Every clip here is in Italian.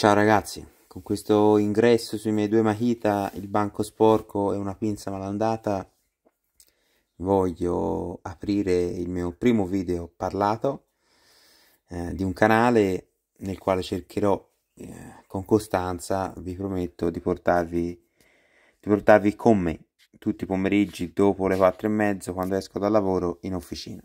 Ciao ragazzi, con questo ingresso sui miei due Mahita, il banco sporco e una pinza malandata, voglio aprire il mio primo video parlato eh, di un canale nel quale cercherò eh, con costanza, vi prometto, di portarvi, di portarvi con me tutti i pomeriggi dopo le quattro e mezzo quando esco dal lavoro in officina.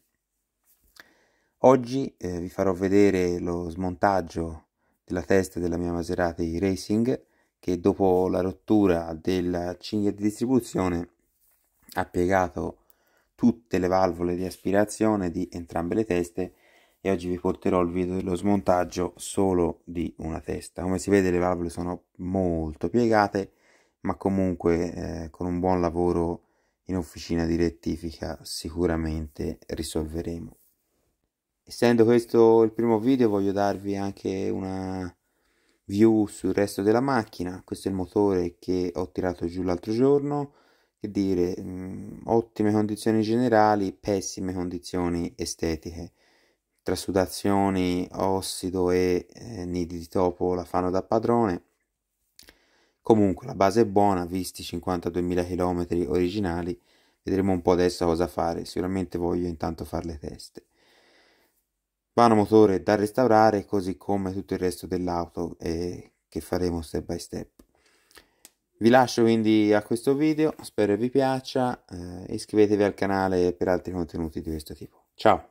Oggi eh, vi farò vedere lo smontaggio della testa della mia Maserati Racing che dopo la rottura della cinghia di distribuzione ha piegato tutte le valvole di aspirazione di entrambe le teste e oggi vi porterò il video dello smontaggio solo di una testa. Come si vede le valvole sono molto piegate ma comunque eh, con un buon lavoro in officina di rettifica sicuramente risolveremo essendo questo il primo video voglio darvi anche una view sul resto della macchina questo è il motore che ho tirato giù l'altro giorno che dire mh, mm, ottime condizioni generali pessime condizioni estetiche trasudazioni ossido e eh, nidi di topo la fanno da padrone comunque la base è buona visti 52.000 km originali vedremo un po' adesso cosa fare sicuramente voglio intanto fare le teste vano motore da restaurare così come tutto il resto dell'auto e eh, che faremo step by step vi lascio quindi a questo video spero vi piaccia eh, iscrivetevi al canale per altri contenuti di questo tipo ciao